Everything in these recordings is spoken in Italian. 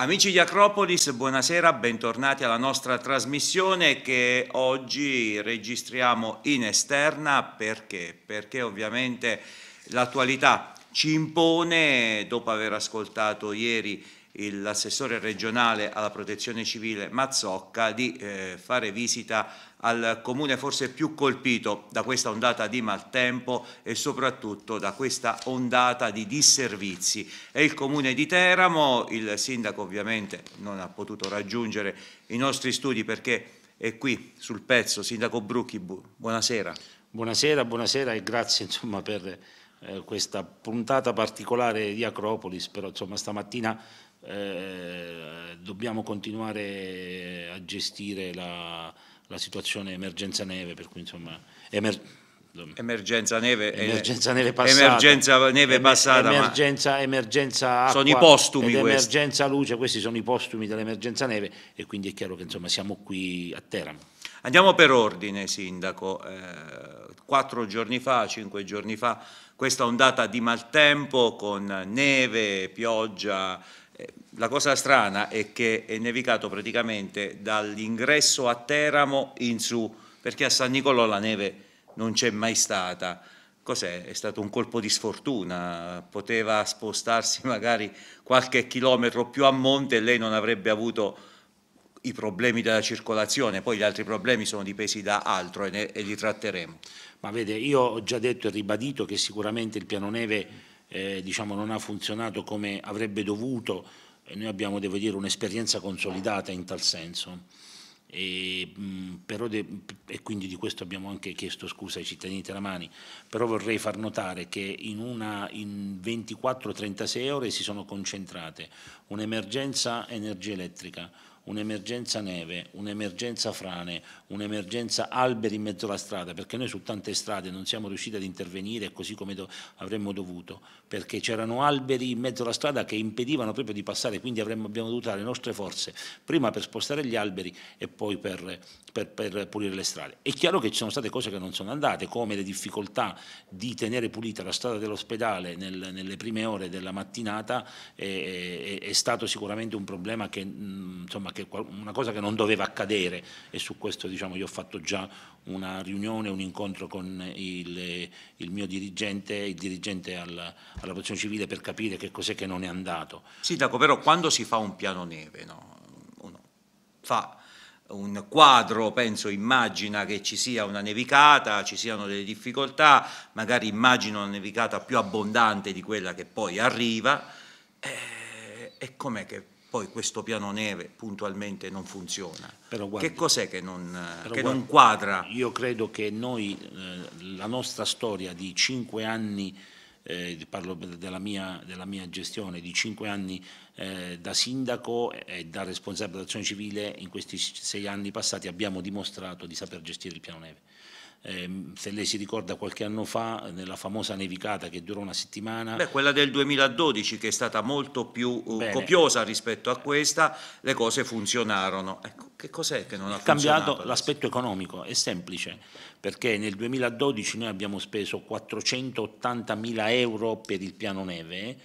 Amici di Acropolis, buonasera, bentornati alla nostra trasmissione che oggi registriamo in esterna perché? Perché ovviamente l'attualità ci impone, dopo aver ascoltato ieri l'assessore regionale alla protezione civile Mazzocca, di eh, fare visita al comune forse più colpito da questa ondata di maltempo e soprattutto da questa ondata di disservizi. È il comune di Teramo, il sindaco ovviamente non ha potuto raggiungere i nostri studi perché è qui sul pezzo. Sindaco Brucchi, buonasera. Buonasera, buonasera e grazie insomma, per eh, questa puntata particolare di Acropolis, però insomma, stamattina eh, dobbiamo continuare a gestire la la situazione emergenza neve, per cui insomma... Emer emergenza neve, eh, emergenza neve passata, emergenza neve passata emergenza, emergenza acqua sono i postumi emergenza luce, questi sono i postumi dell'emergenza neve e quindi è chiaro che insomma siamo qui a Teramo. Andiamo per ordine Sindaco, eh, quattro giorni fa, cinque giorni fa, questa ondata di maltempo con neve, pioggia, la cosa strana è che è nevicato praticamente dall'ingresso a Teramo in su, perché a San Nicolò la neve non c'è mai stata. Cos'è? È stato un colpo di sfortuna, poteva spostarsi magari qualche chilometro più a monte e lei non avrebbe avuto i problemi della circolazione, poi gli altri problemi sono dipesi da altro e, ne, e li tratteremo. Ma vede, io ho già detto e ribadito che sicuramente il piano neve eh, diciamo, non ha funzionato come avrebbe dovuto, e noi abbiamo, devo dire, un'esperienza consolidata in tal senso. E, mm, e, quindi di questo abbiamo anche chiesto scusa ai cittadini teramani, però vorrei far notare che in, in 24-36 ore si sono concentrate un'emergenza energia elettrica, un'emergenza neve, un'emergenza frane, un'emergenza alberi in mezzo alla strada, perché noi su tante strade non siamo riusciti ad intervenire così come do avremmo dovuto, perché c'erano alberi in mezzo alla strada che impedivano proprio di passare, quindi avremmo, abbiamo dovuto dare le nostre forze prima per spostare gli alberi e poi per, per, per pulire le strade. È chiaro che ci sono state cose che non sono andate, come le difficoltà di tenere pulita la strada dell'ospedale nel, nelle prime ore della mattinata, è, eh, eh, è, è stato sicuramente un problema che, mm, insomma, perché una cosa che non doveva accadere e su questo diciamo, io ho fatto già una riunione, un incontro con il, il mio dirigente, il dirigente alla, alla protezione civile per capire che cos'è che non è andato. Sindaco, però quando si fa un piano neve, no? uno fa un quadro, penso, immagina che ci sia una nevicata, ci siano delle difficoltà, magari immagina una nevicata più abbondante di quella che poi arriva, eh, e com'è che poi questo piano neve puntualmente non funziona. Guardi, che cos'è che, non, eh, che guardi, non, quadra? Io credo che noi, eh, la nostra storia di cinque anni, eh, parlo della mia, della mia, gestione, di cinque anni eh, da sindaco e da responsabile dell'azione civile, in questi sei anni passati abbiamo dimostrato di saper gestire il piano neve eh, se lei si ricorda qualche anno fa, nella famosa nevicata che durò una settimana. Beh, quella del 2012 che è stata molto più uh, Bene. copiosa rispetto a questa, le cose funzionarono. Ecco, che cos'è che non è ha cambiato? L'aspetto economico è semplice, perché nel 2012 noi abbiamo speso 480 mila euro per il piano neve,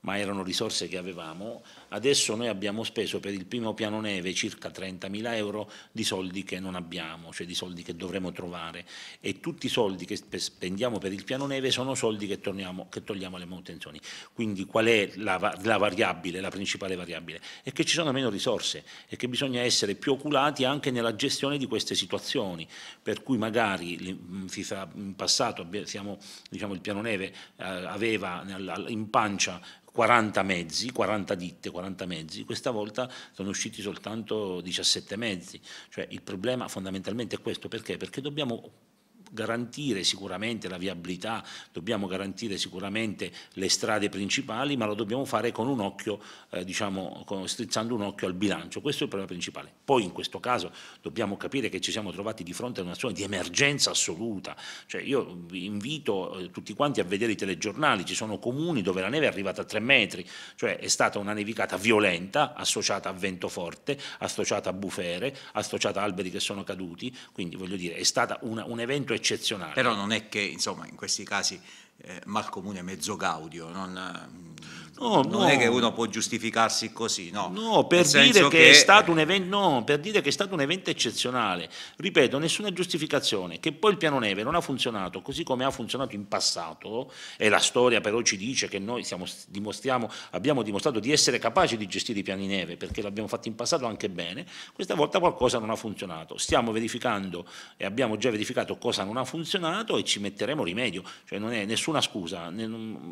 ma erano risorse che avevamo Adesso noi abbiamo speso per il primo piano neve circa 30.000 euro di soldi che non abbiamo, cioè di soldi che dovremo trovare e tutti i soldi che spendiamo per il piano neve sono soldi che, torniamo, che togliamo alle manutenzioni. Quindi qual è la, la variabile, la principale variabile? È che ci sono meno risorse e che bisogna essere più oculati anche nella gestione di queste situazioni, per cui magari in passato siamo, diciamo, il piano neve eh, aveva in pancia 40 mezzi, 40 ditte, 40 mezzi, questa volta sono usciti soltanto 17 mezzi, cioè il problema fondamentalmente è questo, perché? Perché dobbiamo garantire sicuramente la viabilità, dobbiamo garantire sicuramente le strade principali, ma lo dobbiamo fare con un occhio, eh, diciamo, con, strizzando un occhio al bilancio. Questo è il problema principale. Poi in questo caso dobbiamo capire che ci siamo trovati di fronte a una situazione di emergenza assoluta. Cioè, io vi invito eh, tutti quanti a vedere i telegiornali, ci sono comuni dove la neve è arrivata a tre metri, cioè è stata una nevicata violenta, associata a vento forte, associata a bufere, associata a alberi che sono caduti, quindi voglio dire, è stato un evento eccezionale. Però non è che insomma, in questi casi eh, malcomune mezzo gaudio, non, mm, no, non no. è che uno può giustificarsi così, no. No, per dire, che... Che eh, evento, no, per dire che è stato un evento eccezionale, ripeto, nessuna giustificazione, che poi il piano neve non ha funzionato così come ha funzionato in passato e la storia però ci dice che noi siamo, dimostriamo, abbiamo dimostrato di essere capaci di gestire i piani neve perché l'abbiamo fatto in passato anche bene, questa volta qualcosa non ha funzionato, stiamo verificando e abbiamo già verificato cosa non ha funzionato e ci metteremo rimedio, cioè non è nessun nessuna scusa.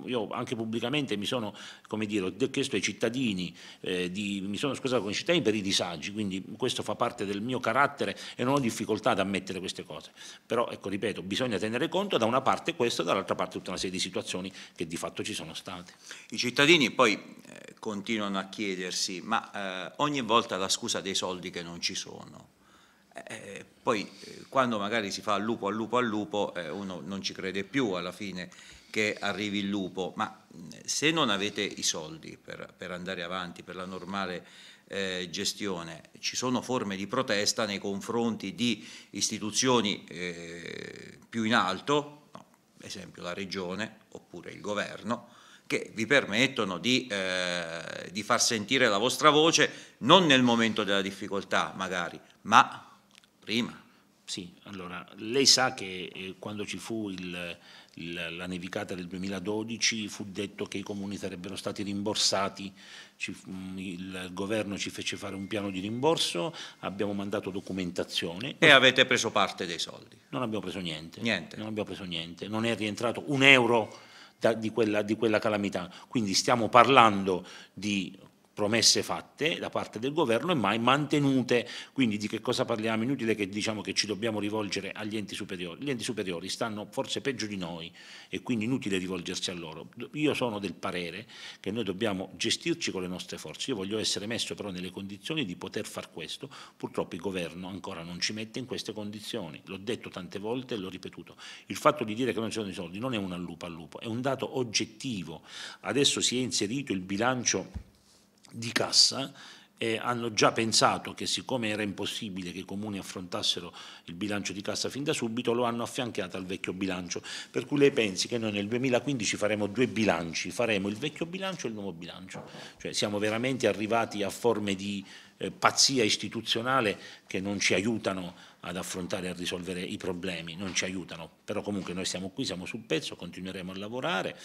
Io anche pubblicamente mi sono, come dire, ho chiesto ai cittadini, eh, di, mi sono scusato con i cittadini per i disagi, quindi questo fa parte del mio carattere e non ho difficoltà ad ammettere queste cose. Però, ecco, ripeto, bisogna tenere conto da una parte questo e dall'altra parte tutta una serie di situazioni che di fatto ci sono state. I cittadini poi eh, continuano a chiedersi, ma eh, ogni volta la scusa dei soldi che non ci sono eh, poi eh, quando magari si fa al lupo al lupo al lupo eh, uno non ci crede più alla fine che arrivi il lupo, ma se non avete i soldi per, per andare avanti, per la normale eh, gestione, ci sono forme di protesta nei confronti di istituzioni eh, più in alto, no, ad esempio la regione oppure il governo, che vi permettono di, eh, di far sentire la vostra voce non nel momento della difficoltà magari, ma Prima. Sì, allora, lei sa che eh, quando ci fu il, il, la nevicata del 2012 fu detto che i comuni sarebbero stati rimborsati, ci, mm, il governo ci fece fare un piano di rimborso, abbiamo mandato documentazione. E avete preso parte dei soldi? Non abbiamo preso niente. Niente. Non abbiamo preso niente, non è rientrato un euro da, di, quella, di, quella, calamità. Quindi stiamo parlando di promesse fatte da parte del governo e mai mantenute. Quindi di che cosa parliamo? Inutile che diciamo che ci dobbiamo rivolgere agli enti superiori. Gli enti superiori stanno forse peggio di noi e quindi inutile rivolgersi a loro. Io sono del parere che noi dobbiamo gestirci con le nostre forze. Io voglio essere messo però nelle condizioni di poter far questo. Purtroppo il governo ancora non ci mette in queste condizioni. L'ho detto tante volte e l'ho ripetuto. Il fatto di dire che non ci sono i soldi non è una lupa al lupo, è un dato oggettivo. Adesso si è inserito il bilancio di cassa e hanno già pensato che siccome era impossibile che i comuni affrontassero il bilancio di cassa fin da subito lo hanno affiancato al vecchio bilancio per cui lei pensi che noi nel 2015 faremo due bilanci faremo il vecchio bilancio e il nuovo bilancio cioè siamo veramente arrivati a forme di eh, pazzia istituzionale che non ci aiutano ad affrontare e a risolvere i problemi non ci aiutano però comunque noi siamo qui siamo sul pezzo continueremo a lavorare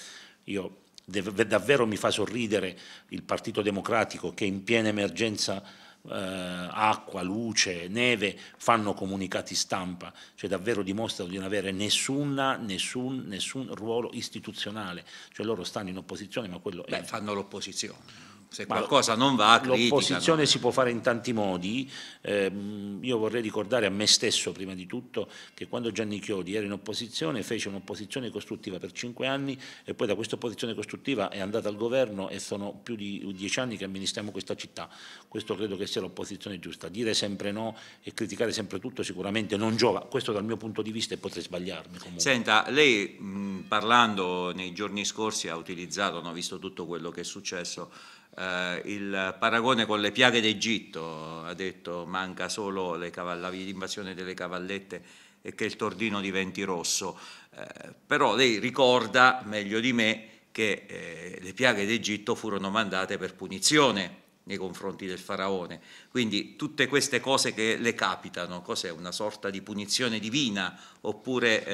io davvero mi fa sorridere il Partito Democratico che in piena emergenza eh, acqua, luce, neve fanno comunicati stampa, cioè davvero dimostrano di non avere nessuna, nessun, nessun ruolo istituzionale, cioè loro stanno in opposizione ma quello Beh, è... fanno l'opposizione se qualcosa non va, critica. L'opposizione si può fare in tanti modi, eh, io vorrei ricordare a me stesso prima di tutto che quando Gianni Chiodi era in opposizione fece un'opposizione costruttiva per cinque anni e poi da questa opposizione costruttiva è andata al governo e sono più di dieci anni che amministriamo questa città, questo credo che sia l'opposizione giusta, dire sempre no e criticare sempre tutto sicuramente non giova, questo dal mio punto di vista e potrei sbagliarmi comunque. Senta, lei mh, parlando nei giorni scorsi ha utilizzato, hanno visto tutto quello che è successo, eh, il paragone con le piaghe d'Egitto, ha detto manca solo l'invasione delle cavallette e che il tordino diventi rosso, eh, però lei ricorda meglio di me che eh, le piaghe d'Egitto furono mandate per punizione nei confronti del faraone. Quindi tutte queste cose che le capitano, cos'è una sorta di punizione divina oppure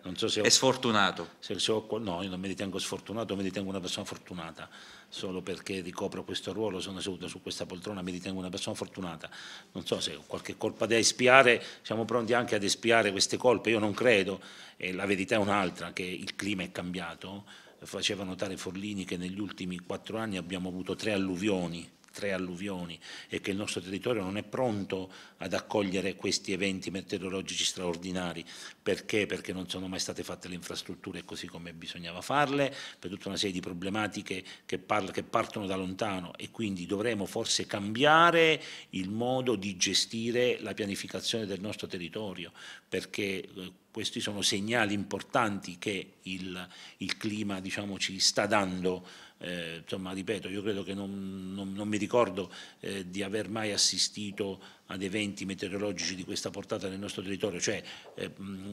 eh, so se è sfortunato? Se, se ho, no, io non mi ritengo sfortunato, mi ritengo una persona fortunata, solo perché ricopro questo ruolo, sono seduto su questa poltrona, mi ritengo una persona fortunata. Non so se ho qualche colpa da espiare, siamo pronti anche ad espiare queste colpe, io non credo, e la verità è un'altra, che il clima è cambiato faceva notare Forlini che negli ultimi quattro anni abbiamo avuto tre alluvioni tre alluvioni e che il nostro territorio non è pronto ad accogliere questi eventi meteorologici straordinari. Perché? Perché non sono mai state fatte le infrastrutture così come bisognava farle, per tutta una serie di problematiche che, parla, che partono da lontano e quindi dovremo forse cambiare il modo di gestire la pianificazione del nostro territorio, perché eh, questi sono segnali importanti che il, il clima diciamo, ci sta dando eh, insomma, ripeto, io credo che non, non, non mi ricordo eh, di aver mai assistito ad eventi meteorologici di questa portata nel nostro territorio, cioè eh,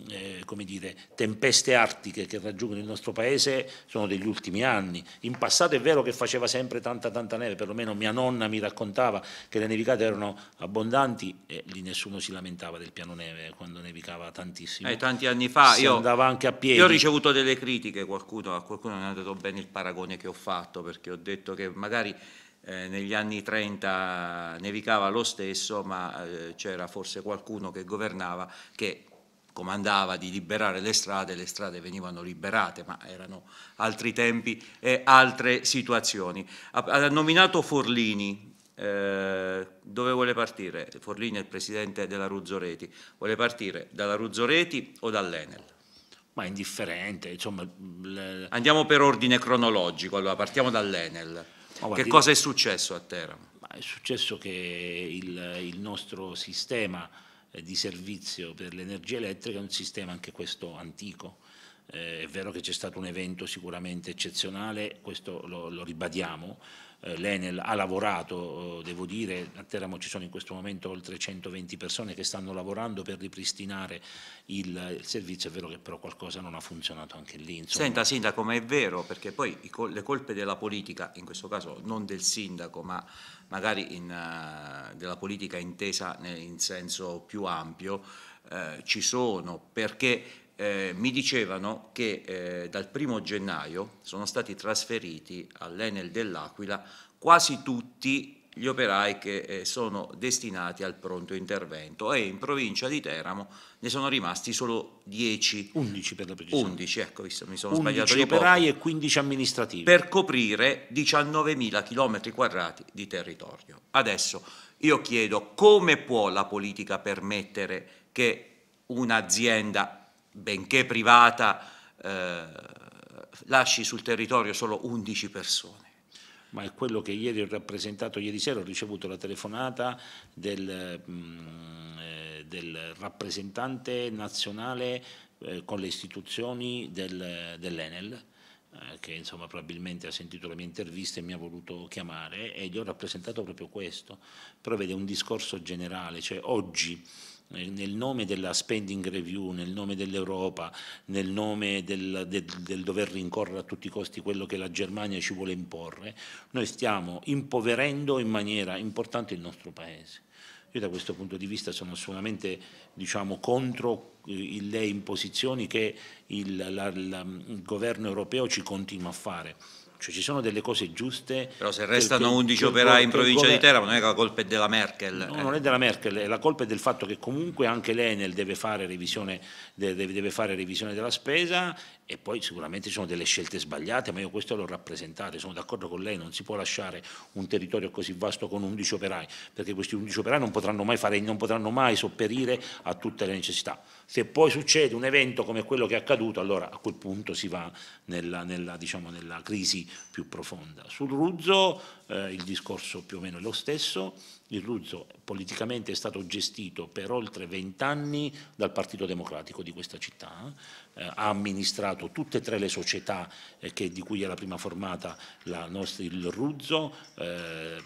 eh, come dire, tempeste artiche che raggiungono il nostro paese sono degli ultimi anni. In passato è vero che faceva sempre tanta tanta neve, perlomeno mia nonna mi raccontava che le nevicate erano abbondanti e lì nessuno si lamentava del piano neve quando nevicava tantissimo. Eh, tanti anni fa si io, andava anche a piedi. Io ho ricevuto delle critiche, qualcuno, a qualcuno non è andato bene il paragone che ho fatto perché ho detto che magari eh, negli anni 30 nevicava lo stesso, ma eh, c'era forse qualcuno che governava che comandava di liberare le strade, le strade venivano liberate, ma erano altri tempi e altre situazioni. Ha, ha nominato Forlini, eh, dove vuole partire? Forlini è il presidente della Ruzzoreti, vuole partire dalla Ruzzoreti o dall'Enel? Ma è indifferente, insomma... Le... Andiamo per ordine cronologico, allora partiamo dall'Enel. Guardi, che cosa è successo a Teramo? È successo che il, il nostro sistema eh, di servizio per l'energia elettrica è un sistema anche questo antico, eh, è vero che c'è stato un evento sicuramente eccezionale, questo lo, lo ribadiamo, eh, l'Enel ha lavorato, eh, devo dire, a Teramo ci sono in questo momento oltre 120 persone che stanno lavorando per ripristinare il, servizio, è vero che però qualcosa non ha funzionato anche lì. Insomma. Senta Sindaco, ma è vero, perché poi le colpe della politica, in questo caso non del Sindaco, ma magari in, eh, della politica intesa in senso più ampio, uh, ci sono, perché eh, mi dicevano che eh, dal primo gennaio sono stati trasferiti all'Enel dell'Aquila quasi tutti gli operai che eh, sono destinati al pronto intervento e in provincia di Teramo ne sono rimasti solo 10. 11 per la precisione. 11, ecco, mi sono 11 sbagliato di operai poco, e 15 amministrativi. Per coprire 19.000 km quadrati di territorio. Adesso io chiedo come può la politica permettere che un'azienda benché privata, eh, lasci sul territorio solo 11 persone ma è quello che ieri ho rappresentato, ieri sera ho ricevuto la telefonata del, mm, eh, del rappresentante nazionale eh, con le istituzioni del, dell'Enel eh, che insomma probabilmente ha sentito la mia intervista e mi ha voluto chiamare e gli ho rappresentato proprio questo, però vede un discorso generale, cioè oggi nel nome della spending review, nel nome dell'Europa, nel nome del, del, del, dover rincorrere a tutti i costi quello che la Germania ci vuole imporre, noi stiamo impoverendo in maniera importante il nostro Paese. Io da questo punto di vista sono assolutamente diciamo, contro eh, le imposizioni che il, la, la, il governo europeo ci continua a fare cioè ci sono delle cose giuste. Però se restano che, 11 che operai in provincia di Teramo non è che la colpa è della Merkel. No, eh. non è della Merkel, la colpa è del fatto che comunque anche l'Enel deve fare revisione, deve, deve fare revisione della spesa e poi sicuramente ci sono delle scelte sbagliate, ma io questo l'ho rappresentato, sono d'accordo con lei, non si può lasciare un territorio così vasto con 11 operai, perché questi 11 operai non potranno mai, fare, non potranno mai sopperire a tutte le necessità. Se poi succede un evento come quello che è accaduto, allora a quel punto si va nella, nella, diciamo, nella crisi più profonda. Sul Ruzzo eh, il discorso più o meno è lo stesso, il Ruzzo politicamente è stato gestito per oltre vent'anni dal Partito Democratico di questa città, eh, ha amministrato tutte e tre le società eh, che, di cui era prima formata nostra, il Ruzzo, eh,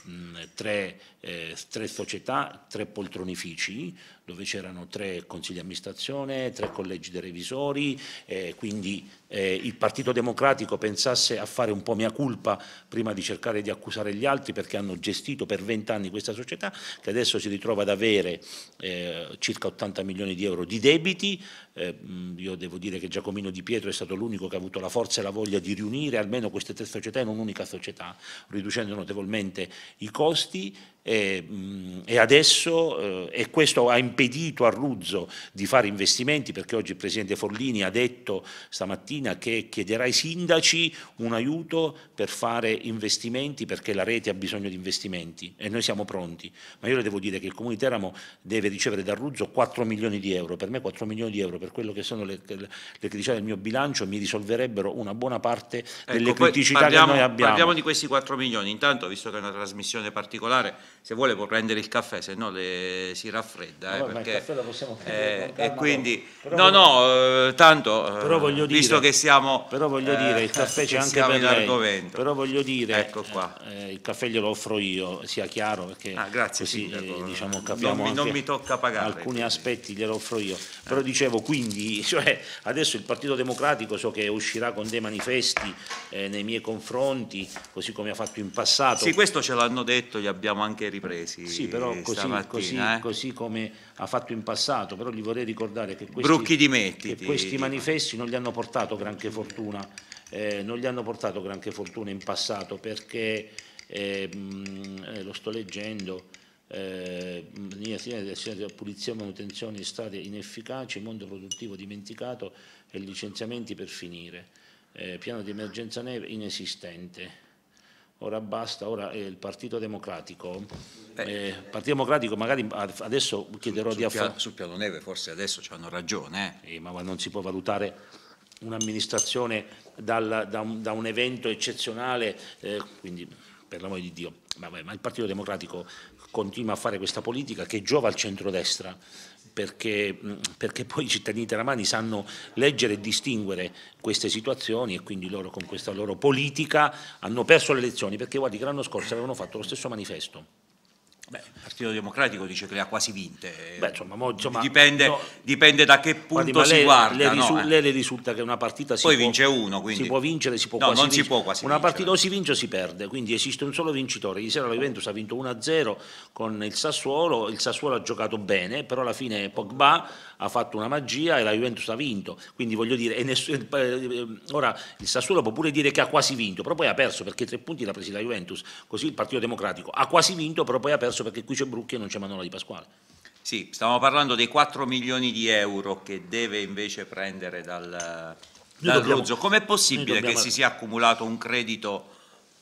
tre, eh, tre società, tre poltronifici, dove c'erano tre consigli di amministrazione, tre collegi dei revisori, eh, quindi eh, il Partito Democratico pensasse a fare un po' mia colpa prima di cercare di accusare gli altri perché hanno gestito per vent'anni questa società che adesso si ritrova ad avere eh, circa 80 milioni di euro di debiti. Eh, io devo dire che Giacomino Di Pietro è stato l'unico che ha avuto la forza e la voglia di riunire almeno queste tre società in un'unica società, riducendo notevolmente i costi Mm, e, adesso, eh, e questo ha impedito a Ruzzo di fare investimenti perché oggi il Presidente Forlini ha detto stamattina che chiederà ai sindaci un aiuto per fare investimenti perché la rete ha bisogno di investimenti e noi siamo pronti, ma io le devo dire che il Comune di Teramo deve ricevere da Ruzzo 4 milioni di euro, per me 4 milioni di euro per quello che sono le, le, le criticità del mio bilancio mi risolverebbero una buona parte ecco, delle ecco, criticità parliamo, che noi abbiamo. Parliamo di questi 4 milioni, intanto visto che è una trasmissione particolare se vuole può prendere il caffè, se no le, si raffredda. Eh, no, eh, perché, eh, e quindi, calma, no, voglio, no, eh, tanto, eh, visto dire, che siamo... Però voglio dire, il caffè c'è anche per lei, però voglio dire, ecco qua. il caffè glielo offro io, sia chiaro, perché ah, grazie, così sindaco, diciamo, capiamo non, non mi tocca pagare. Alcuni quindi. aspetti glielo offro io, però dicevo, quindi, cioè, adesso il Partito Democratico so che uscirà con dei manifesti nei miei confronti, così come ha fatto in passato. Sì, questo ce l'hanno detto, gli abbiamo anche anche ripresi. Sì, però così, così, eh? così, come ha fatto in passato, però gli vorrei ricordare che questi, metti, che questi manifesti non gli hanno portato granché fortuna, eh, non gli hanno portato granché fortuna in passato perché ehm, eh, mh, lo sto leggendo. Eh, pulizia, manutenzione, strade inefficaci, mondo produttivo dimenticato e licenziamenti per finire. Eh, piano di emergenza neve inesistente ora basta, ora è il Partito Democratico. Eh, Partito Democratico magari adesso chiederò sul, sul di affrontare... Sul piano neve forse adesso hanno ragione. Eh. eh ma non si può valutare un'amministrazione da, da, un, evento eccezionale, eh, quindi per l'amore di Dio, ma, ma il Partito Democratico continua a fare questa politica che giova al centrodestra perché, perché poi i cittadini teramani sanno leggere e distinguere queste situazioni e quindi loro con questa loro politica hanno perso le elezioni perché guardi che l'anno scorso avevano fatto lo stesso manifesto Beh, il Partito Democratico dice che le ha quasi vinte. Beh, insomma, mo, insomma, dipende, no, dipende, da che punto guardi, si lei, guarda. Lei, risu- no, eh. lei le risulta che una partita si Poi può, vince uno, quindi. si può vincere, si può no, quasi non vincere. può quasi una vincere. partita o si vince o si perde, quindi esiste un solo vincitore. Ieri sera la Juventus ha vinto 1-0 con il Sassuolo, il Sassuolo ha giocato bene, però alla fine Pogba ha fatto una magia e la Juventus ha vinto. Quindi voglio dire, ness- eh, eh, ora il Sassuolo può pure dire che ha quasi vinto, però poi ha perso perché tre punti l'ha presa la Juventus, così il Partito Democratico ha quasi vinto, però poi ha perso diverso perché qui c'è Brucchi e non c'è Manola di Pasquale. Sì, stiamo parlando dei 4 milioni di euro che deve invece prendere dal, dal Rozzo. Com'è possibile dobbiamo... che si sia accumulato un credito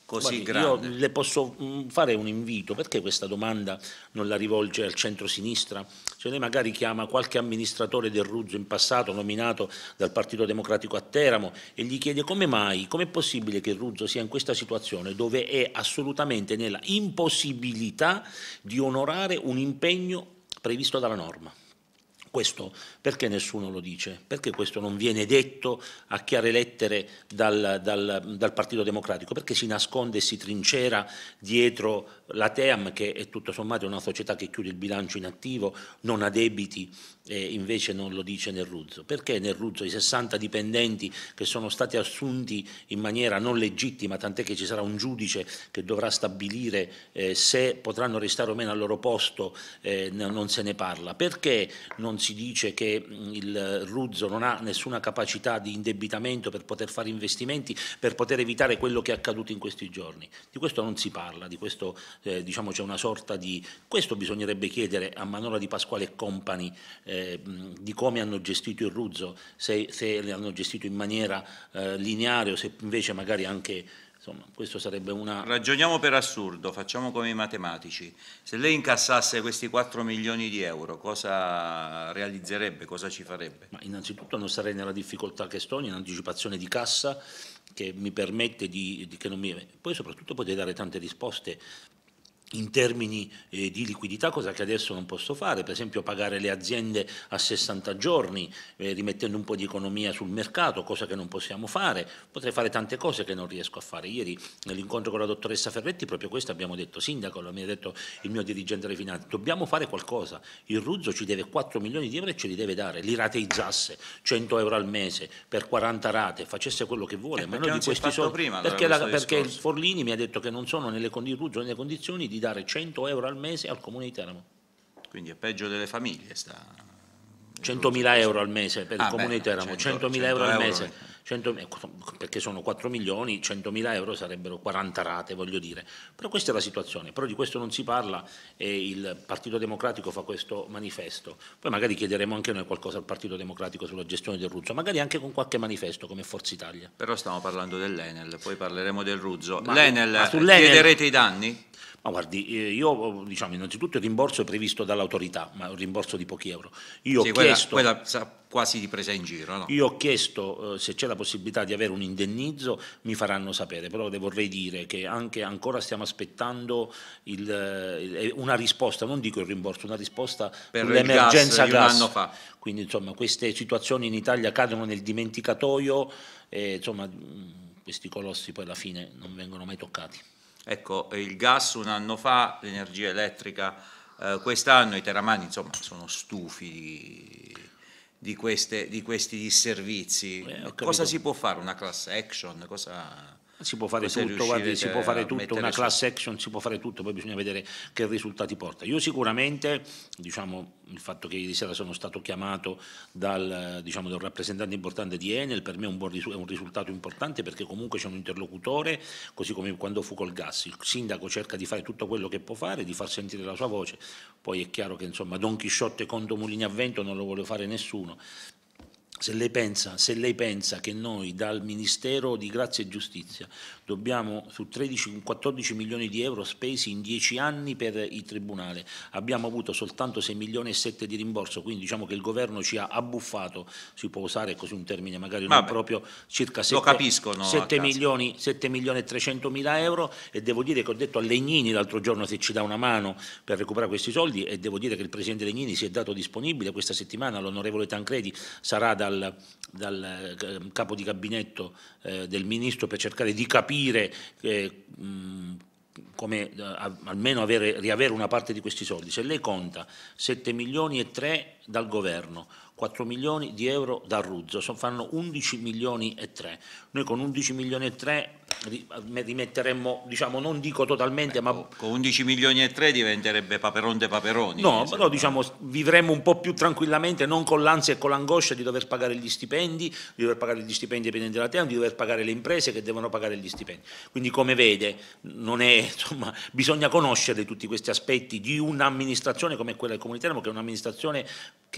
così Guardi, grande? Io le posso mm, fare un invito, perché questa domanda non la rivolge al centro-sinistra? Cioè lei magari chiama qualche amministratore del Ruzzo in passato nominato dal Partito Democratico a Teramo e gli chiede come mai, com'è possibile che il Ruzzo sia in questa situazione dove è assolutamente nella impossibilità di onorare un impegno previsto dalla norma. Questo perché nessuno lo dice? Perché questo non viene detto a chiare lettere dal, dal, dal, Partito Democratico? Perché si nasconde e si trincera dietro la Team, che è tutto sommato una società che chiude il bilancio inattivo, non ha debiti e invece non lo dice Nerruzzo? Perché Nerruzzo i 60 dipendenti che sono stati assunti in maniera non legittima, tant'è che ci sarà un giudice che dovrà stabilire eh, se potranno restare o meno al loro posto, eh, non se ne parla? Perché non si si dice che mm, il Ruzzo non ha nessuna capacità di indebitamento per poter fare investimenti, per poter evitare quello che è accaduto in questi giorni. Di questo non si parla, di questo eh, diciamo c'è una sorta di... Questo bisognerebbe chiedere a Manola Di Pasquale e compagni eh, mm, di come hanno gestito il Ruzzo, se, se le hanno gestito in maniera eh, lineare o se invece magari anche Insomma, questo sarebbe una... Ragioniamo per assurdo, facciamo come i matematici. Se lei incassasse questi 4 milioni di euro, cosa realizzerebbe, cosa ci farebbe? Ma innanzitutto non sarei nella difficoltà che sto, in anticipazione di cassa, che mi permette di, di che non mi... Poi soprattutto potrei dare tante risposte in termini eh, di liquidità, cosa che adesso non posso fare, per esempio pagare le aziende a 60 giorni, eh, rimettendo un po' di economia sul mercato, cosa che non possiamo fare, potrei fare tante cose che non riesco a fare. Ieri nell'incontro con la dottoressa Ferretti, proprio questo abbiamo detto, sindaco, mi ha detto il mio dirigente delle finanze, dobbiamo fare qualcosa, il Ruzzo ci deve 4 milioni di euro e ce li deve dare, li rateizzasse 100 euro al mese per 40 rate, facesse quello che vuole, eh, ma noi di questi soldi... Prima, perché, la, perché Forlini mi ha detto che non sono nelle, il Ruzzo nelle condizioni di di dare 100 euro al mese al Comune di Teramo. Quindi è peggio delle famiglie sta... 100.000 euro al mese per ah, il Comune beh, di Teramo, 100.000 100 euro al mese. Euro. 100, eh, perché sono 4 milioni, 100.000 euro sarebbero 40 rate, voglio dire. Però questa è la situazione, però di questo non si parla e il Partito Democratico fa questo manifesto. Poi magari chiederemo anche noi qualcosa al Partito Democratico sulla gestione del Ruzzo, magari anche con qualche manifesto come Forza Italia. Però stiamo parlando dell'Enel, poi parleremo del Ruzzo. L'Enel, chiederete i danni? Ma guardi, eh, io diciamo innanzitutto il rimborso è previsto dall'autorità, ma è un rimborso di pochi euro. Io sì, ho quella, chiesto, quella quasi di presa in giro. No? Io ho chiesto eh, se c'è la possibilità di avere un indennizzo, mi faranno sapere, però le vorrei dire che anche ancora stiamo aspettando il, eh, eh una risposta, non dico il rimborso, una risposta per l'emergenza gas, gas. un anno fa. Quindi insomma queste situazioni in Italia cadono nel dimenticatoio e insomma questi colossi poi alla fine non vengono mai toccati. Ecco, eh, il gas un anno fa, l'energia elettrica eh, quest'anno, i teramani insomma sono stufi di, di, queste, di questi disservizi. Eh, Cosa si può fare? Una class action? Cosa si può fare tutto, guardi, si può fare tutto, una class action si può fare tutto, poi bisogna vedere che risultati porta. Io sicuramente, diciamo, il fatto che ieri sera sono stato chiamato dal, diciamo, da un rappresentante importante di Enel, per me è un, risu- è un risultato importante perché comunque c'è un interlocutore, così come quando fu col gas, il sindaco cerca di fare tutto quello che può fare, di far sentire la sua voce, poi è chiaro che insomma Don Chisciotte contro Mulini a vento non lo vuole fare nessuno, se lei, pensa, se lei, pensa, che noi dal Ministero di Grazia e Giustizia dobbiamo su 13, 14 milioni di euro spesi in 10 anni per il Tribunale, abbiamo avuto soltanto 6 milioni e 7 di rimborso, quindi diciamo che il Governo ci ha abbuffato, si può usare così un termine magari Vabbè, non proprio, circa 7, capisco, 7 milioni, 7 milioni e 300 mila euro e devo dire che ho detto a Legnini l'altro giorno se ci dà una mano per recuperare questi soldi e devo dire che il Presidente Legnini si è dato disponibile, questa settimana l'onorevole Tancredi sarà da dal, dal ehm, capo di gabinetto eh, del ministro per cercare di capire eh, mh, come eh, a, almeno avere, riavere una parte di questi soldi. Se lei conta 7 milioni e 3 dal governo, 4 milioni di euro da Ruzzo, fanno 11 milioni e 3. Noi con 11 milioni e 3 rimetteremmo, diciamo, non dico totalmente, Beh, ma... Con 11 milioni e 3 diventerebbe Paperon de Paperoni. No, però diciamo, vivremmo un po' più tranquillamente, non con l'ansia e con l'angoscia di dover pagare gli stipendi, di dover pagare gli stipendi dipendenti della TEAM, di dover pagare le imprese che devono pagare gli stipendi. Quindi come vede, è, insomma, bisogna conoscere tutti questi aspetti di un'amministrazione come quella del Comunitario, che è un'amministrazione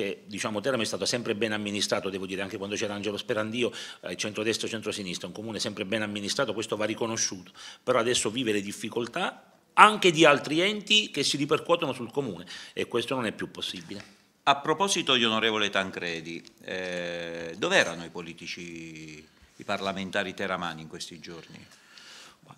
che diciamo, Teramo è stato sempre ben amministrato, devo dire, anche quando c'era Angelo Sperandio, eh, centrodestra e centrosinistra, un comune sempre ben amministrato, questo va riconosciuto, però adesso vive le difficoltà anche di altri enti che si ripercuotono sul comune e questo non è più possibile. A proposito di onorevole Tancredi, eh, dove erano i politici, i parlamentari teramani in questi giorni?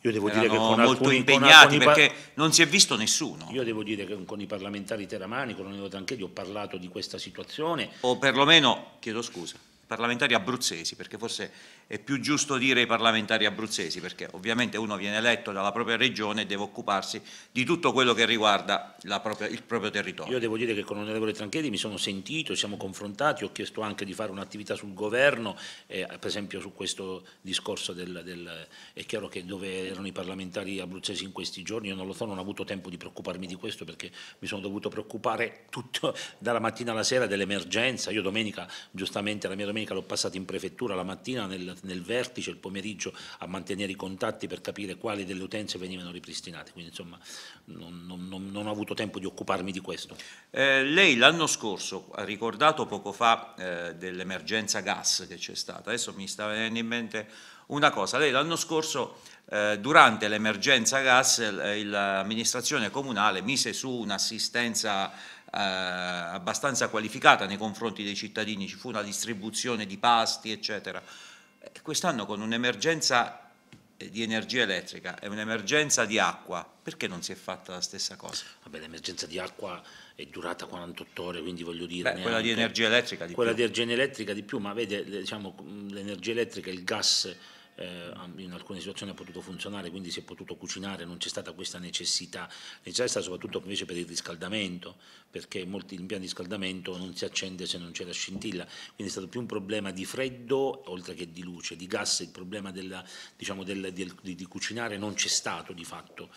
Io devo dire che con molto alcuni, impegnati con perché non si è visto nessuno. Io devo dire che con i parlamentari teramani, con Leonardo Tancredi, ho parlato di questa situazione. O perlomeno, chiedo scusa, parlamentari abruzzesi, perché forse è più giusto dire ai parlamentari abruzzesi, perché ovviamente uno viene eletto dalla propria regione e deve occuparsi di tutto quello che riguarda propria, il proprio territorio. Io devo dire che con l'onorevole Tranchetti mi sono sentito, siamo confrontati, ho chiesto anche di fare un'attività sul governo, eh, per esempio su questo discorso del, del, È chiaro che dove erano i parlamentari abruzzesi in questi giorni, io non lo so, non ho avuto tempo di preoccuparmi di questo perché mi sono dovuto preoccupare tutto, dalla mattina alla sera dell'emergenza. Io domenica, giustamente la mia domenica l'ho passata in prefettura, la mattina nel nel vertice il pomeriggio a mantenere i contatti per capire quali delle utenze venivano ripristinate, quindi insomma non, non, non ho avuto tempo di occuparmi di questo. Eh, lei l'anno scorso ha ricordato poco fa eh, dell'emergenza gas che c'è stata, adesso mi sta venendo in mente una cosa, lei l'anno scorso eh, durante l'emergenza gas eh, l'amministrazione comunale mise su un'assistenza eh, abbastanza qualificata nei confronti dei cittadini, ci fu una distribuzione di pasti eccetera. Eh, quest'anno con un'emergenza eh, di energia elettrica e un'emergenza di acqua, perché non si è fatta la stessa cosa? Vabbè, l'emergenza di acqua è durata 48 ore, quindi voglio dire... Beh, quella di energia elettrica di quella più. Quella di energia elettrica di più, ma vede, diciamo, l'energia elettrica, il gas eh, in alcune situazioni ha potuto funzionare, quindi si è potuto cucinare, non c'è stata questa necessità, necessità soprattutto invece per il riscaldamento, perché molti impianti di scaldamento non si accende se non c'è la scintilla, quindi è stato più un problema di freddo oltre che di luce, di gas, il problema della, diciamo, del, di, di, cucinare non c'è stato di fatto,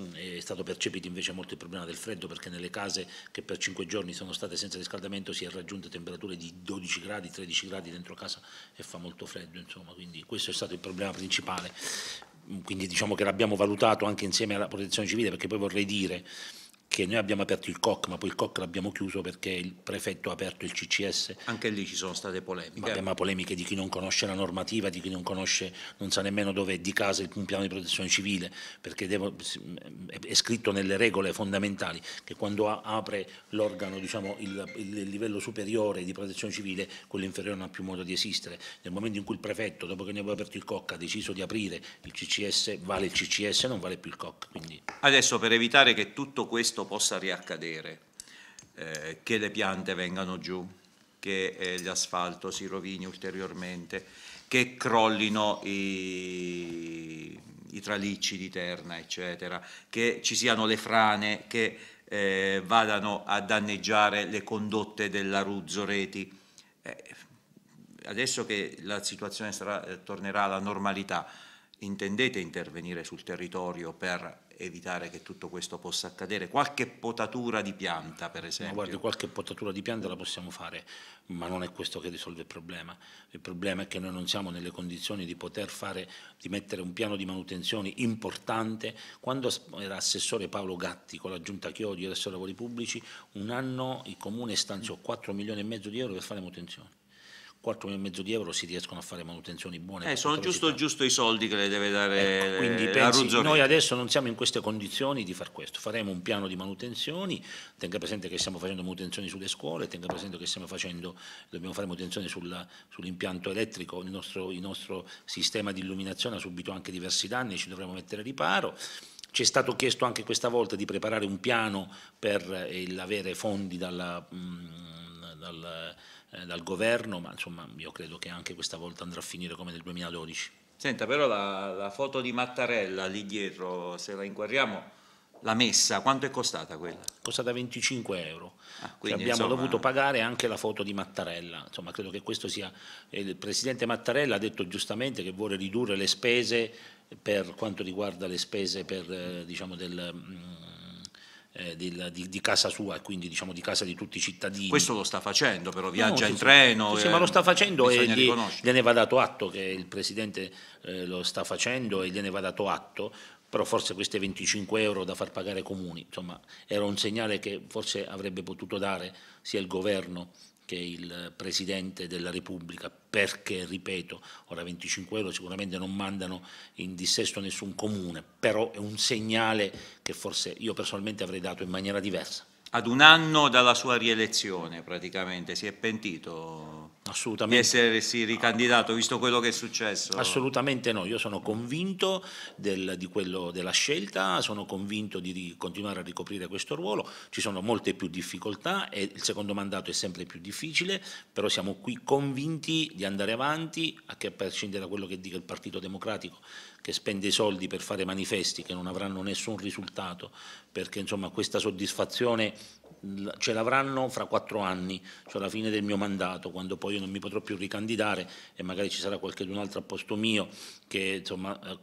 mm, è stato percepito invece molto il problema del freddo perché nelle case che per 5 giorni sono state senza riscaldamento si è raggiunta temperature di 12 gradi, 13 gradi dentro casa e fa molto freddo, insomma, quindi questo è stato il problema principale, mm, quindi diciamo che l'abbiamo valutato anche insieme alla protezione civile perché poi vorrei dire che noi abbiamo aperto il COC, ma poi il COC l'abbiamo chiuso perché il prefetto ha aperto il CCS. Anche lì ci sono state polemiche. Ma abbiamo polemiche di chi non conosce la normativa, di chi non conosce, non sa nemmeno dove è di casa il piano di protezione civile, perché devo, è scritto nelle regole fondamentali che quando apre l'organo, diciamo, il, il, livello superiore di protezione civile, quello inferiore non ha più modo di esistere. Nel momento in cui il prefetto, dopo che noi abbiamo aperto il COC, ha deciso di aprire il CCS, vale il CCS, non vale più il COC. Quindi... Adesso per evitare che tutto questo questo possa riaccadere, eh, che le piante vengano giù, che eh, l'asfalto si rovini ulteriormente, che crollino i, i, tralicci di terna, eccetera, che ci siano le frane che eh, vadano a danneggiare le condotte della Ruzzoreti. Eh, adesso che la situazione sarà, eh, tornerà alla normalità, intendete intervenire sul territorio per evitare che tutto questo possa accadere? Qualche potatura di pianta, per esempio? No, guardi, qualche potatura di pianta la possiamo fare, ma non è questo che risolve il problema. Il problema è che noi non siamo nelle condizioni di poter fare, di mettere un piano di manutenzione importante. Quando era assessore Paolo Gatti con la Giunta Chiodi, adesso lavori pubblici, un anno il comune stanziò 4 milioni e mezzo di euro per fare manutenzione 4 milioni e mezzo di euro si riescono a fare manutenzioni buone. Eh, sono giusto, giusto, i soldi che le deve dare ecco, quindi pensi, Noi adesso non siamo in queste condizioni di far questo, faremo un piano di manutenzioni, tenga presente che stiamo facendo manutenzioni sulle scuole, tenga presente che stiamo facendo, dobbiamo fare manutenzioni sull'impianto elettrico, il nostro, il nostro sistema di illuminazione ha subito anche diversi danni, ci dovremo mettere riparo. Ci è stato chiesto anche questa volta di preparare un piano per eh, avere fondi dalla... Mh, mm, dal, eh, dal governo, ma insomma io credo che anche questa volta andrà a finire come nel 2012. Senta, però la, la foto di Mattarella lì dietro, se la inquadriamo, la messa, quanto è costata quella? Costata 25 euro, ah, cioè, quindi, abbiamo insomma... dovuto pagare anche la foto di Mattarella, insomma credo che questo sia, eh, il Presidente Mattarella ha detto giustamente che vuole ridurre le spese per quanto riguarda le spese per, eh, diciamo, del mm, eh, del, di, di, casa sua e quindi diciamo di casa di tutti i cittadini. Questo lo sta facendo, però viaggia no, in sì, treno. Sì, eh, ma lo sta facendo e gli, gliene va dato atto che il Presidente eh, lo sta facendo e gliene va dato atto, però forse questi 25 euro da far pagare ai comuni, insomma, era un segnale che forse avrebbe potuto dare sia il governo che il Presidente della Repubblica, perché, ripeto, ora 25 euro sicuramente non mandano in dissesto nessun comune, però è un segnale che forse io personalmente avrei dato in maniera diversa. Ad un anno dalla sua rielezione praticamente si è pentito di essersi ricandidato, visto quello che è successo? Assolutamente no, io sono convinto del, quello, della scelta, sono convinto di, continuare a ricoprire questo ruolo, ci sono molte più difficoltà e il secondo mandato è sempre più difficile, però siamo qui convinti di andare avanti, a a prescindere da quello che dica il Partito Democratico che spende i soldi per fare manifesti che non avranno nessun risultato, perché insomma questa soddisfazione ce l'avranno fra quattro anni, cioè alla fine del mio mandato, quando poi io non mi potrò più ricandidare e magari ci sarà qualche un altro a posto mio che, insomma, eh,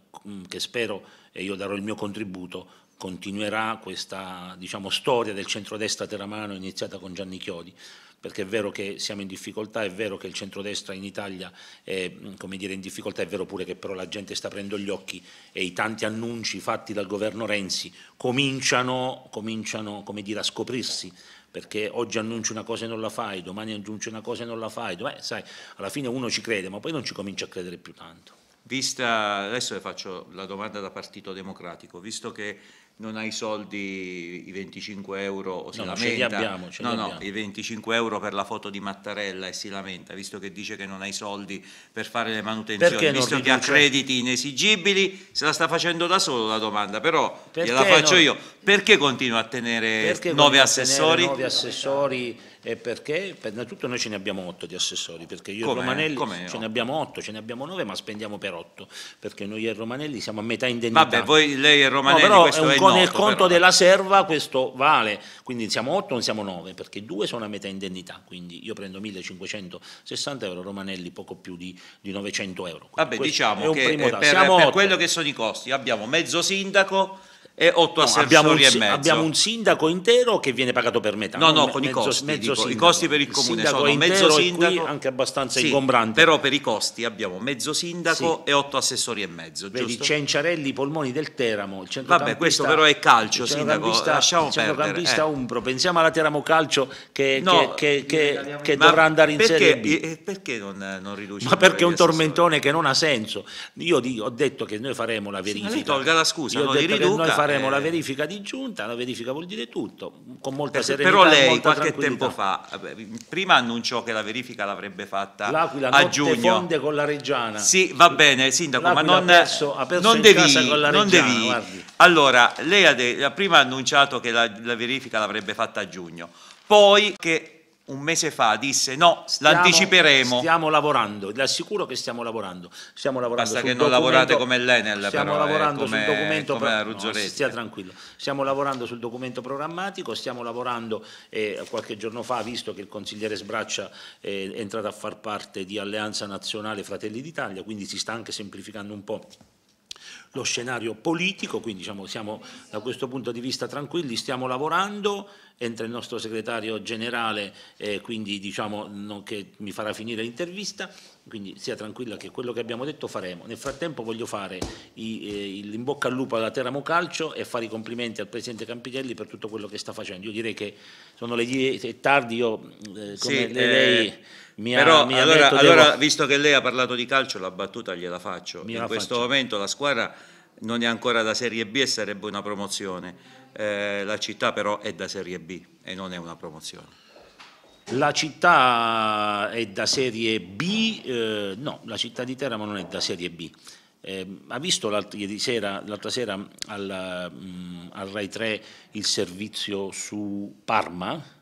che spero e io darò il mio contributo continuerà questa diciamo, storia del centrodestra teramano iniziata con Gianni Chiodi perché è vero che siamo in difficoltà, è vero che il centrodestra in Italia è mm, dire, in difficoltà, è vero pure che però la gente sta aprendo gli occhi e i tanti annunci fatti dal governo Renzi cominciano, cominciano dire, a scoprirsi perché oggi annunci una cosa e non la fai, domani annunci una cosa e non la fai, Beh, sai, alla fine uno ci crede, ma poi non ci comincia a credere più tanto. Vista, adesso le faccio la domanda da Partito Democratico, visto che non hai i soldi, i 25 euro o si no, lamenta. Abbiamo, no, no, i 25 euro per la foto di Mattarella e si lamenta, visto che dice che non hai soldi per fare le manutenzioni, Perché visto che ha crediti inesigibili, se la sta facendo da solo la domanda, però Perché gliela faccio non... io. Perché continua a tenere Perché nove assessori? Tenere 9 assessori perché innanzitutto noi ce ne abbiamo otto di assessori, perché io come, e Romanelli come ce ne abbiamo otto, ce ne abbiamo nove, ma spendiamo per otto, perché noi e Romanelli siamo a metà indennità. Vabbè, voi lei e Romanelli no, però questo un, è noto, nel conto però. Eh. della serva questo vale, quindi siamo otto, non siamo nove, perché due sono a metà indennità, quindi io prendo 1560 euro, Romanelli poco più di, di 900 euro. Quindi Vabbè, diciamo che per, per quello che sono i costi abbiamo mezzo sindaco, e 8 no, abbiamo un, abbiamo un, sindaco intero che viene pagato per metà. No, no, con mezzo, i costi. Mezzo dico, I costi per il comune il sono mezzo sindaco. anche abbastanza sì, ingombranti. Però per i costi abbiamo mezzo sindaco sì. e 8 assessori e mezzo. Vedi, giusto? Cenciarelli, Polmoni del Teramo. Il Vabbè, questo però è calcio, il sindaco. Lasciamo il perdere. Eh. Umbro. Pensiamo alla Teramo Calcio che, no, che, che, eh, che dovrà andare in perché, Serie B. Eh, perché non, non riduce? Ma perché è un tormentone che non ha senso. Io ho detto che noi faremo la verifica. tolga la scusa, non riduca faremo eh... la verifica di giunta, la verifica vuol dire tutto, con molta eh, serenità. Però lei qualche tempo fa, prima annunciò che la verifica l'avrebbe fatta L'Aquila a giugno. L'Aquila fonde con la Reggiana. Sì, va bene, Sindaco, ma non, ha perso, ha perso non devi. Reggiana, non devi. Allora, lei ha de- prima ha annunciato che la, la verifica l'avrebbe fatta a giugno, poi che un mese fa disse no, stiamo, l'anticiperemo. Stiamo lavorando, le assicuro che stiamo lavorando. Stiamo lavorando Basta che non lavorate come l'Enel, stiamo però, eh, lavorando come, sul documento come no, stia tranquillo. Stiamo lavorando sul documento programmatico, stiamo lavorando eh, qualche giorno fa, visto che il consigliere Sbraccia eh, è entrato a far parte di Alleanza Nazionale Fratelli d'Italia, quindi si sta anche semplificando un po' lo scenario politico, quindi diciamo, siamo da questo punto di vista tranquilli, stiamo lavorando, entra il nostro segretario generale, eh, quindi diciamo, che mi farà finire l'intervista, quindi sia tranquilla che quello che abbiamo detto faremo. Nel frattempo voglio fare i, eh, l'imbocca al lupo alla Teramo Calcio e fare i complimenti al Presidente Campitelli per tutto quello che sta facendo. Io direi che sono le 10 e tardi, io eh, come sì, lei... Eh, mi ha, mi allora, allora devo... visto che lei ha parlato di calcio, la battuta gliela faccio. Mi In la questo faccio. momento la squadra non è ancora da Serie B e sarebbe una promozione. Eh, la città però è da Serie B e non è una promozione. La città è da Serie B? Eh, no, la città di Teramo non è da Serie B. Eh, ha visto l'altra sera, sera al, mh, mm, al Rai 3 il servizio su Parma?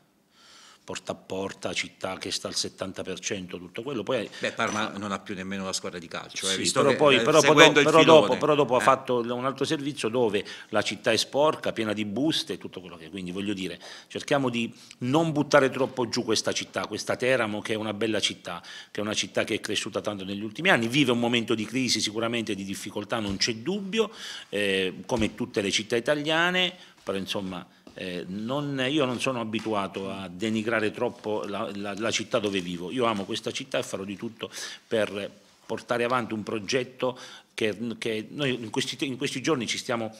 porta a porta, città che sta al 70%, tutto quello. Poi, Beh, Parma non ha più nemmeno la squadra di calcio, eh, sì, però, che, poi, eh, però, però, però, dopo, però dopo eh. ha fatto un altro servizio dove la città è sporca, piena di buste e tutto quello che... Quindi voglio dire, cerchiamo di non buttare troppo giù questa città, questa Teramo che è una bella città, che è una città che è cresciuta tanto negli ultimi anni, vive un momento di crisi sicuramente, di difficoltà, non c'è dubbio, eh, come tutte le città italiane, però insomma eh, non, io non sono abituato a denigrare troppo la, la, la città dove vivo, io amo questa città e farò di tutto per portare avanti un progetto che, che, noi in questi, in questi giorni ci stiamo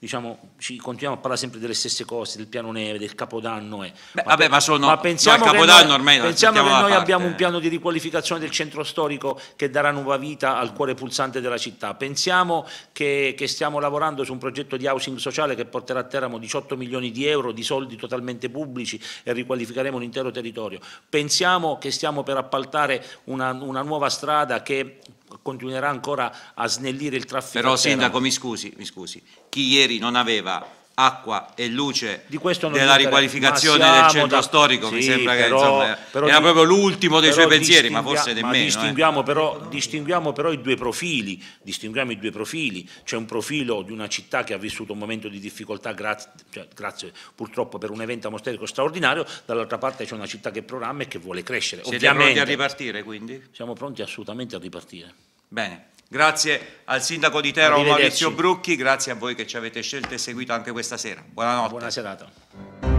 diciamo, ci continuiamo a parlare sempre delle stesse cose, del piano neve, del capodanno. E, Beh, ma, vabbè, ma, sono, ma pensiamo no, capodanno noi, ormai pensiamo che noi abbiamo un piano di riqualificazione del centro storico che darà nuova vita al cuore pulsante della città. Pensiamo che, che stiamo lavorando su un progetto di housing sociale che porterà a Teramo 18 milioni di euro di soldi totalmente pubblici e riqualificheremo un intero territorio. Pensiamo che stiamo per appaltare una, una nuova strada che continuerà ancora a snellire il traffico. Però Sindaco mi scusi, mi scusi, chi ieri non aveva acqua e luce della riqualificazione del centro da... storico sì, mi sembra però, che insomma, però, era proprio l'ultimo dei suoi pensieri ma forse nemmeno ma eh. distinguiamo, eh. però, distinguiamo, però, i due profili distinguiamo i due profili c'è un profilo di una città che ha vissuto un momento di difficoltà grazie, cioè, grazie purtroppo per un evento atmosferico straordinario dall'altra parte c'è una città che programma e che vuole crescere siete Ovviamente, pronti a ripartire quindi? siamo pronti assolutamente a ripartire Bene. Grazie al sindaco di Teramo Maurizio Brucchi, grazie a voi che ci avete scelto e seguito anche questa sera. Buonanotte. Buona serata.